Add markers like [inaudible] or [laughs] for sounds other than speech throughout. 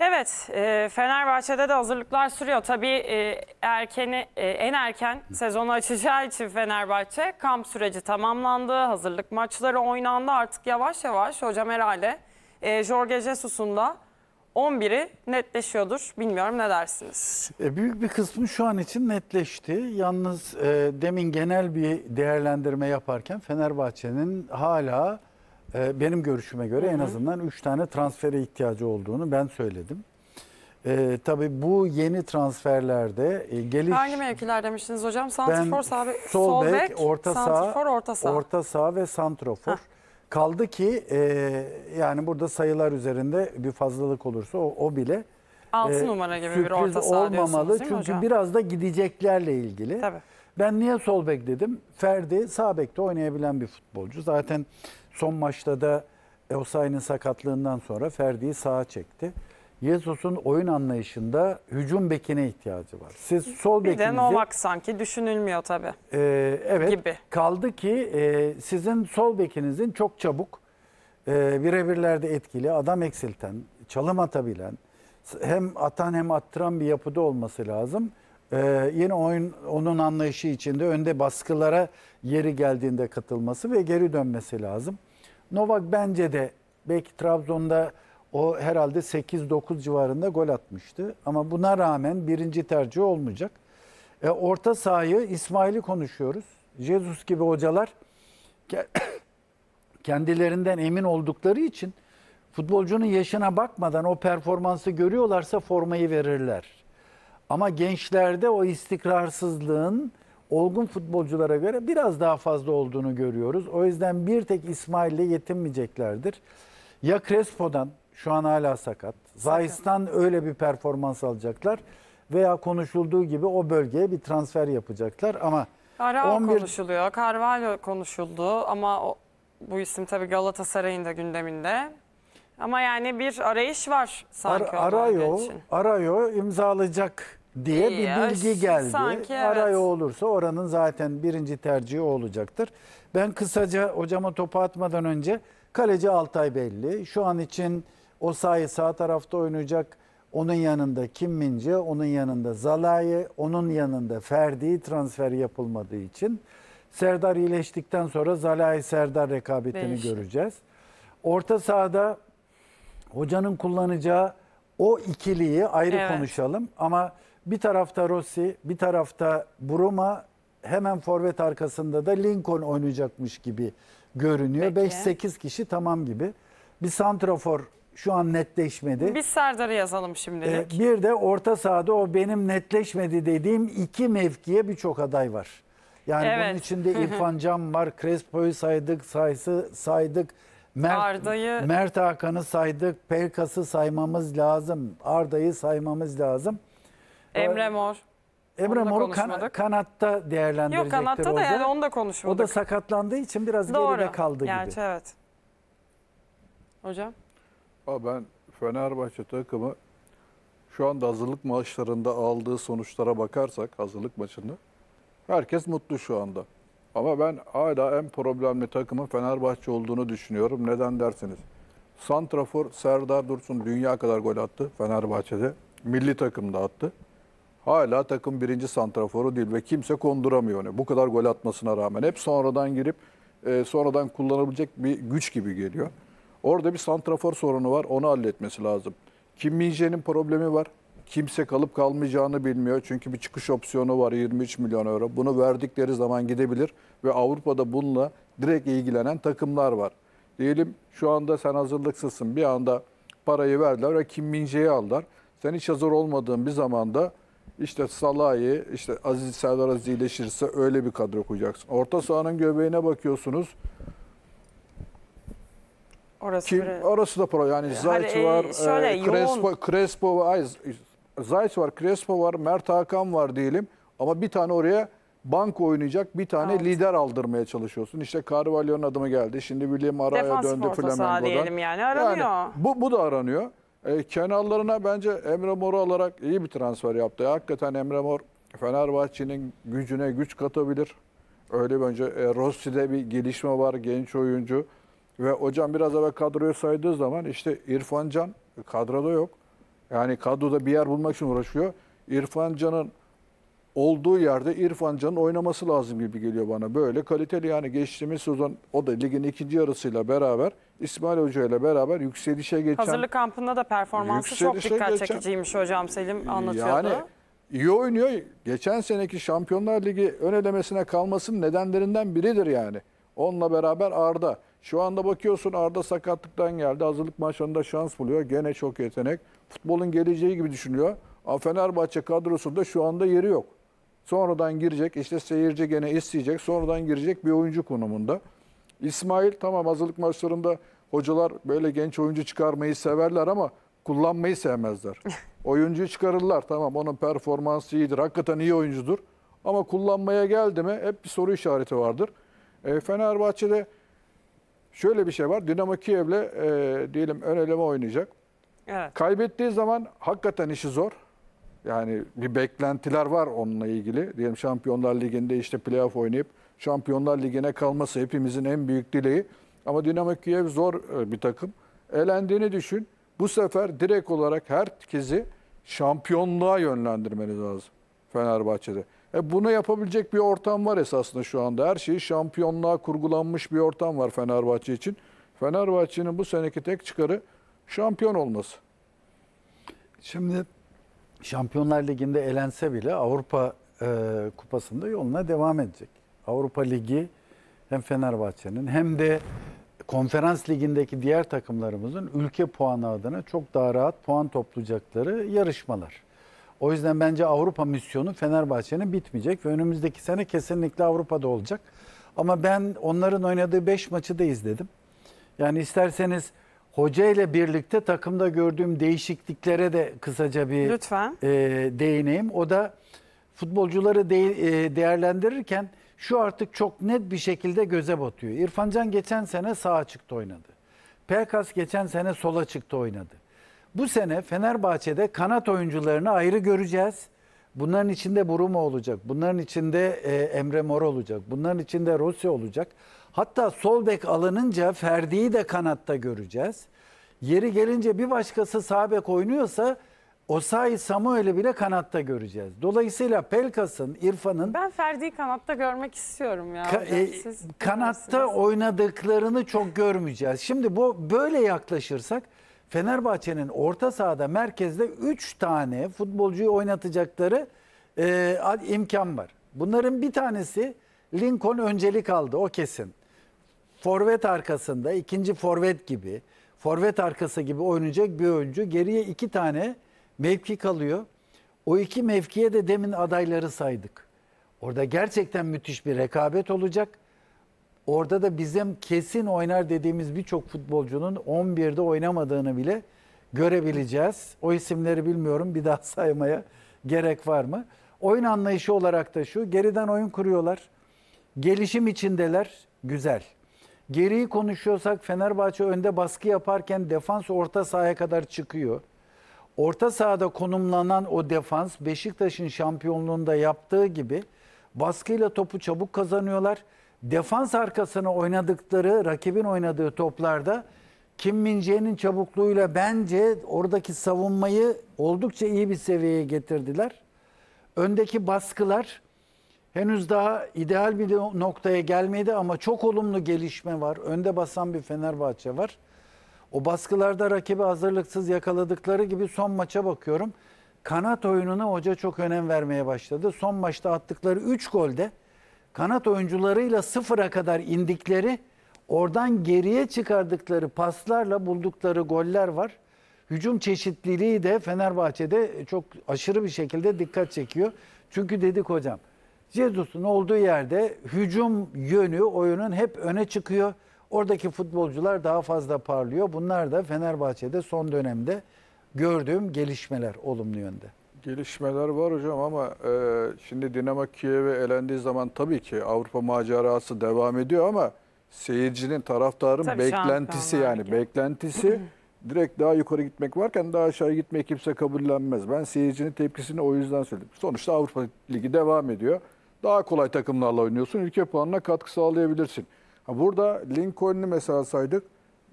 Evet, e, Fenerbahçe'de de hazırlıklar sürüyor. Tabii e, erkeni e, en erken sezonu açacağı için Fenerbahçe kamp süreci tamamlandı. Hazırlık maçları oynandı. Artık yavaş yavaş hocam herhalde e, Jorge Jesus'un da 11'i netleşiyordur. Bilmiyorum ne dersiniz? E, büyük bir kısmı şu an için netleşti. Yalnız e, demin genel bir değerlendirme yaparken Fenerbahçe'nin hala e, benim görüşüme göre hı hı. en azından 3 tane transfere ihtiyacı olduğunu ben söyledim. E, tabii bu yeni transferlerde e, geliş... Hangi mevkiler demiştiniz hocam? Santrfor, sağ bek, sol bek, orta sağ, orta sağ. Orta sağ ve santrofor. Kaldı ki e, yani burada sayılar üzerinde bir fazlalık olursa o, o bile 6 e, numara gibi bir orta saha olmamalı. Çünkü hocam? biraz da gideceklerle ilgili. Tabii. Ben niye sol bek dedim? Ferdi sağ bekte oynayabilen bir futbolcu. Zaten Son maçta da Osayi'nin sakatlığından sonra Ferdi'yi sağa çekti. Jesus'un oyun anlayışında hücum bekine ihtiyacı var. Siz sol bekinizi... Bir de Novak sanki düşünülmüyor tabii. E, evet. Gibi. Kaldı ki e, sizin sol bekinizin çok çabuk e, birebirlerde etkili, adam eksilten, çalım atabilen, hem atan hem attıran bir yapıda olması lazım. Ee, yine oyun, onun anlayışı içinde önde baskılara yeri geldiğinde katılması ve geri dönmesi lazım. Novak bence de belki Trabzon'da o herhalde 8-9 civarında gol atmıştı. Ama buna rağmen birinci tercih olmayacak. E, orta sahayı İsmail'i konuşuyoruz. Jesus gibi hocalar [coughs] kendilerinden emin oldukları için futbolcunun yaşına bakmadan o performansı görüyorlarsa formayı verirler. Ama gençlerde o istikrarsızlığın olgun futbolculara göre biraz daha fazla olduğunu görüyoruz. O yüzden bir tek İsmail ile yetinmeyeceklerdir. Ya Crespo'dan şu an hala sakat. Zayis'tan öyle bir performans alacaklar veya konuşulduğu gibi o bölgeye bir transfer yapacaklar ama Arao 11... konuşuluyor, Carvalho konuşuldu ama o, bu isim tabii Galatasaray'ın da gündeminde. Ama yani bir arayış var sanki Ar Arayo, Arayo imzalayacak diye İyi bir ya, bilgi geldi. Sanki evet. Aray olursa oranın zaten birinci tercihi o olacaktır. Ben kısaca hocama topu atmadan önce kaleci Altay belli. Şu an için o sayı sağ tarafta oynayacak. Onun yanında Kim Mince, onun yanında Zalai, onun yanında Ferdi transfer yapılmadığı için Serdar iyileştikten sonra Zalai Serdar rekabetini Değişim. göreceğiz. Orta sahada hocanın kullanacağı o ikiliyi ayrı evet. konuşalım ama bir tarafta Rossi, bir tarafta Bruma, hemen forvet arkasında da Lincoln oynayacakmış gibi görünüyor. Peki. 5-8 kişi tamam gibi. Bir santrafor şu an netleşmedi. Biz Serdar'ı yazalım şimdilik. Ee, bir de orta sahada o benim netleşmedi dediğim iki mevkiye birçok aday var. Yani evet. bunun içinde İrfan Can var, Crespo'yu saydık, Sayısı saydık. Mert, Arda'yı... Mert Hakan'ı saydık, Pelkas'ı saymamız lazım, Arda'yı saymamız lazım. Emre Mor. Emre Mor'u kan- konuşmadık. kanatta değerlendirecektir Yok kanatta da yani onu da konuşmadık. O da sakatlandığı için biraz geride kaldı Gerçi gibi. evet. Hocam. Ama ben Fenerbahçe takımı şu anda hazırlık maçlarında aldığı sonuçlara bakarsak hazırlık maçında herkes mutlu şu anda. Ama ben hala en problemli takımın Fenerbahçe olduğunu düşünüyorum. Neden dersiniz? Santrafor Serdar Dursun dünya kadar gol attı Fenerbahçe'de. Milli takımda attı. Hala takım birinci santraforu değil ve kimse konduramıyor onu. Bu kadar gol atmasına rağmen hep sonradan girip e, sonradan kullanabilecek bir güç gibi geliyor. Orada bir santrafor sorunu var. Onu halletmesi lazım. Kim Minje'nin problemi var. Kimse kalıp kalmayacağını bilmiyor. Çünkü bir çıkış opsiyonu var 23 milyon euro. Bunu verdikleri zaman gidebilir ve Avrupa'da bununla direkt ilgilenen takımlar var. Diyelim şu anda sen hazırlıksızsın. Bir anda parayı verdiler ve Kim Minje'yi aldılar. Sen hiç hazır olmadığın bir zamanda işte Salah'ı, işte Aziz Serdar Aziz öyle bir kadro koyacaksın. Orta sahanın göbeğine bakıyorsunuz. Orası, Kim, biri... orası da pro. Yani hani Zayt e, var, e, Crespo, Crespo var, ay, Zayt var, Crespo var, Mert Hakan var diyelim. Ama bir tane oraya bank oynayacak bir tane evet. lider aldırmaya çalışıyorsun. İşte Carvalho'nun adımı geldi. Şimdi William Araya Defans döndü Flamengo'dan. Defans yani aranıyor. Yani bu, bu da aranıyor. E, kenarlarına bence Emre Mor olarak iyi bir transfer yaptı. Hakikaten Emre Mor Fenerbahçe'nin gücüne güç katabilir. Öyle bence e, Rossi'de bir gelişme var genç oyuncu. Ve hocam biraz evvel kadroyu saydığı zaman işte İrfan Can e, kadroda yok. Yani kadroda bir yer bulmak için uğraşıyor. İrfan Can'ın olduğu yerde İrfan Can'ın oynaması lazım gibi geliyor bana. Böyle kaliteli yani geçtiğimiz sezon o da ligin ikinci yarısıyla beraber İsmail Hoca ile beraber yükselişe geçen. Hazırlık kampında da performansı çok dikkat geçen, çekiciymiş hocam Selim anlatıyordu. Yani iyi oynuyor. Geçen seneki Şampiyonlar Ligi ön elemesine kalmasının nedenlerinden biridir yani. Onunla beraber Arda. Şu anda bakıyorsun Arda sakatlıktan geldi. Hazırlık maçlarında şans buluyor. Gene çok yetenek. Futbolun geleceği gibi düşünüyor. Ama Fenerbahçe kadrosunda şu anda yeri yok. Sonradan girecek işte seyirci gene isteyecek. Sonradan girecek bir oyuncu konumunda. İsmail tamam hazırlık maçlarında hocalar böyle genç oyuncu çıkarmayı severler ama kullanmayı sevmezler. [laughs] Oyuncuyu çıkarırlar tamam onun performansı iyidir. Hakikaten iyi oyuncudur. Ama kullanmaya geldi mi hep bir soru işareti vardır. E, Fenerbahçe'de şöyle bir şey var. Dinamo Kiev'le e, diyelim ön eleme oynayacak. Evet. Kaybettiği zaman hakikaten işi zor. Yani bir beklentiler var onunla ilgili. Diyelim Şampiyonlar Ligi'nde işte playoff oynayıp Şampiyonlar Ligi'ne kalması hepimizin en büyük dileği. Ama Dinamo Kiev zor e, bir takım. Elendiğini düşün. Bu sefer direkt olarak herkesi şampiyonluğa yönlendirmeniz lazım Fenerbahçe'de. E bunu yapabilecek bir ortam var esasında şu anda. Her şeyi şampiyonluğa kurgulanmış bir ortam var Fenerbahçe için. Fenerbahçe'nin bu seneki tek çıkarı şampiyon olması. Şimdi Şampiyonlar Ligi'nde elense bile Avrupa e, Kupası'nda yoluna devam edecek. Avrupa Ligi hem Fenerbahçe'nin hem de Konferans Ligi'ndeki diğer takımlarımızın ülke puanı adına çok daha rahat puan toplayacakları yarışmalar. O yüzden bence Avrupa misyonu Fenerbahçe'nin bitmeyecek ve önümüzdeki sene kesinlikle Avrupa'da olacak. Ama ben onların oynadığı 5 maçı da izledim. Yani isterseniz hoca ile birlikte takımda gördüğüm değişikliklere de kısaca bir Lütfen. E, değineyim. O da futbolcuları de, e, değerlendirirken şu artık çok net bir şekilde göze batıyor. İrfancan geçen sene sağa çıktı oynadı. Pelkas geçen sene sola çıktı oynadı. Bu sene Fenerbahçe'de kanat oyuncularını ayrı göreceğiz. Bunların içinde Buruma olacak. Bunların içinde e, Emre Mor olacak. Bunların içinde Rusya olacak. Hatta sol bek alınınca Ferdi'yi de kanatta göreceğiz. Yeri gelince bir başkası sağ bek oynuyorsa Osayi Samuel'i bile kanatta göreceğiz. Dolayısıyla Pelkas'ın, İrfan'ın... Ben Ferdi'yi kanatta görmek istiyorum ya. Ka e, kanatta oynadıklarını çok görmeyeceğiz. Şimdi bu böyle yaklaşırsak Fenerbahçe'nin orta sahada merkezde 3 tane futbolcuyu oynatacakları e, imkan var. Bunların bir tanesi Lincoln öncelik aldı o kesin. Forvet arkasında ikinci forvet gibi, forvet arkası gibi oynayacak bir oyuncu. Geriye iki tane mevki kalıyor. O iki mevkiye de demin adayları saydık. Orada gerçekten müthiş bir rekabet olacak. Orada da bizim kesin oynar dediğimiz birçok futbolcunun 11'de oynamadığını bile görebileceğiz. O isimleri bilmiyorum bir daha [laughs] saymaya gerek var mı? Oyun anlayışı olarak da şu geriden oyun kuruyorlar. Gelişim içindeler güzel. Geriyi konuşuyorsak Fenerbahçe önde baskı yaparken defans orta sahaya kadar çıkıyor. Orta sahada konumlanan o defans Beşiktaş'ın şampiyonluğunda yaptığı gibi baskıyla topu çabuk kazanıyorlar defans arkasına oynadıkları, rakibin oynadığı toplarda Kim Mince'nin çabukluğuyla bence oradaki savunmayı oldukça iyi bir seviyeye getirdiler. Öndeki baskılar henüz daha ideal bir noktaya gelmedi ama çok olumlu gelişme var. Önde basan bir Fenerbahçe var. O baskılarda rakibi hazırlıksız yakaladıkları gibi son maça bakıyorum. Kanat oyununa hoca çok önem vermeye başladı. Son maçta attıkları 3 golde kanat oyuncularıyla sıfıra kadar indikleri, oradan geriye çıkardıkları paslarla buldukları goller var. Hücum çeşitliliği de Fenerbahçe'de çok aşırı bir şekilde dikkat çekiyor. Çünkü dedik hocam, Jesus'un olduğu yerde hücum yönü oyunun hep öne çıkıyor. Oradaki futbolcular daha fazla parlıyor. Bunlar da Fenerbahçe'de son dönemde gördüğüm gelişmeler olumlu yönde. Gelişmeler var hocam ama e, şimdi Dinamo Kiev'e elendiği zaman tabii ki Avrupa macerası devam ediyor ama seyircinin, taraftarın tabii beklentisi yani ki. beklentisi [clears throat] direkt daha yukarı gitmek varken daha aşağı gitmeye kimse kabullenmez. Ben seyircinin tepkisini o yüzden söyledim. Sonuçta Avrupa Ligi devam ediyor. Daha kolay takımlarla oynuyorsun. Ülke puanına katkı sağlayabilirsin. burada Lincoln'u mesela saydık.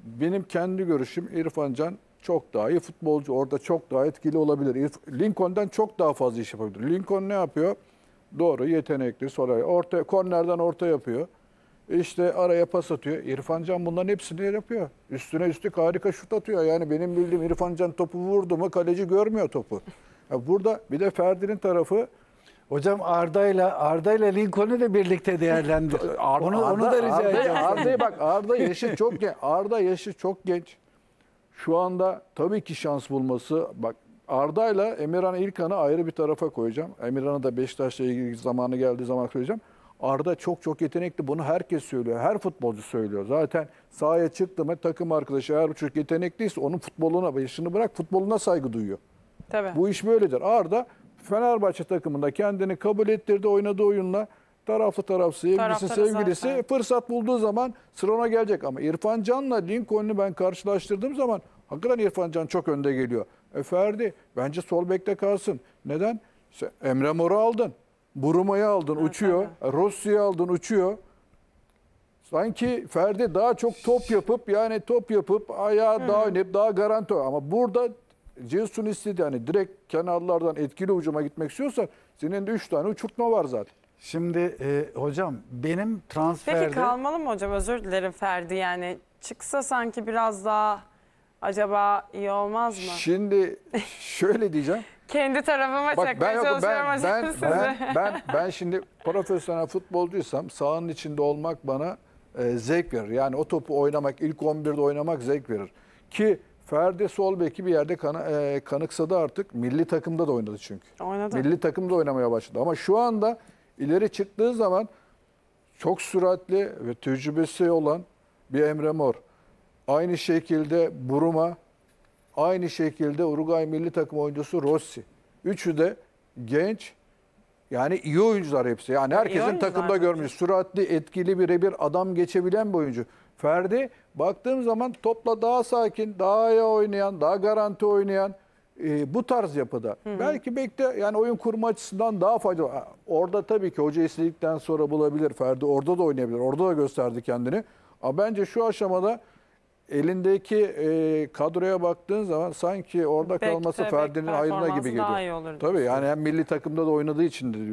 Benim kendi görüşüm İrfan Can çok daha iyi futbolcu. Orada çok daha etkili olabilir. Lincoln'dan çok daha fazla iş yapabilir. Lincoln ne yapıyor? Doğru, yetenekli, sonra orta, kornerden orta yapıyor. İşte araya pas atıyor. İrfan Can bunların hepsini yapıyor. Üstüne üstlük harika şut atıyor. Yani benim bildiğim İrfan Can topu vurdu mu kaleci görmüyor topu. Yani burada bir de Ferdi'nin tarafı Hocam Arda'yla Arda'yla Lincoln'u da birlikte değerlendir. Arda, onu, onu da rica Arda, Arda'yı bak Arda yaşı çok genç. Arda yaşı çok genç. Şu anda tabii ki şans bulması bak Arda'yla Emirhan İlkan'ı ayrı bir tarafa koyacağım. Emirhan'ı da Beşiktaş'la ilgili zamanı geldiği zaman koyacağım. Arda çok çok yetenekli. Bunu herkes söylüyor. Her futbolcu söylüyor. Zaten sahaya çıktı mı takım arkadaşı eğer çok yetenekliyse onun futboluna, yaşını bırak futboluna saygı duyuyor. Tabii. Bu iş böyledir. Arda Fenerbahçe takımında kendini kabul ettirdi oynadığı oyunla. Taraflı tarafsız, sevgilisi sevgilisi zaten. fırsat bulduğu zaman sırana gelecek. Ama İrfan Can'la Lincoln'u ben karşılaştırdığım zaman hakikaten İrfan Can çok önde geliyor. E Ferdi bence sol bekte kalsın. Neden? Sen Emre Mor'u aldın. Buruma'yı aldın uçuyor. Evet. Rossi'yi aldın uçuyor. Sanki Ferdi daha çok top yapıp yani top yapıp ayağa hmm. daha oynayıp daha garanti ama burada Cesun istedi yani direkt kenarlardan etkili ucuma gitmek istiyorsa senin de 3 tane uçurtma var zaten. Şimdi e, hocam benim transferde... Peki kalmalı mı hocam? Özür dilerim Ferdi. Yani çıksa sanki biraz daha acaba iyi olmaz mı? Şimdi şöyle diyeceğim. [laughs] Kendi tarafıma Bak, çekmeye ben, çalışıyorum ben, hocam ben, size. Ben, ben, ben şimdi profesyonel futbolcuysam sahanın içinde olmak bana e, zevk verir. Yani o topu oynamak, ilk 11'de oynamak zevk verir. Ki Ferdi sol beki bir yerde kan, e, kanıksadı artık. Milli takımda da oynadı çünkü. Oynadı. Milli takımda oynamaya başladı. Ama şu anda İleri çıktığı zaman çok süratli ve tecrübesi olan bir Emre Mor. Aynı şekilde Buruma, aynı şekilde Uruguay milli takım oyuncusu Rossi. Üçü de genç, yani iyi oyuncular hepsi. Yani herkesin takımda görmüş. Süratli, etkili biri bir adam geçebilen bir oyuncu. Ferdi baktığım zaman topla daha sakin, daha iyi oynayan, daha garanti oynayan, e, bu tarz yapıda. Hı hı. Belki bekle yani oyun kurma açısından daha faydalı. Orada tabii ki hoca istedikten sonra bulabilir Ferdi. Orada da oynayabilir. Orada da gösterdi kendini. Ama bence şu aşamada elindeki e, kadroya baktığın zaman sanki orada Bekte, kalması Ferdi'nin hayrına gibi geliyor. Tabii yani hem milli takımda da oynadığı için diyor.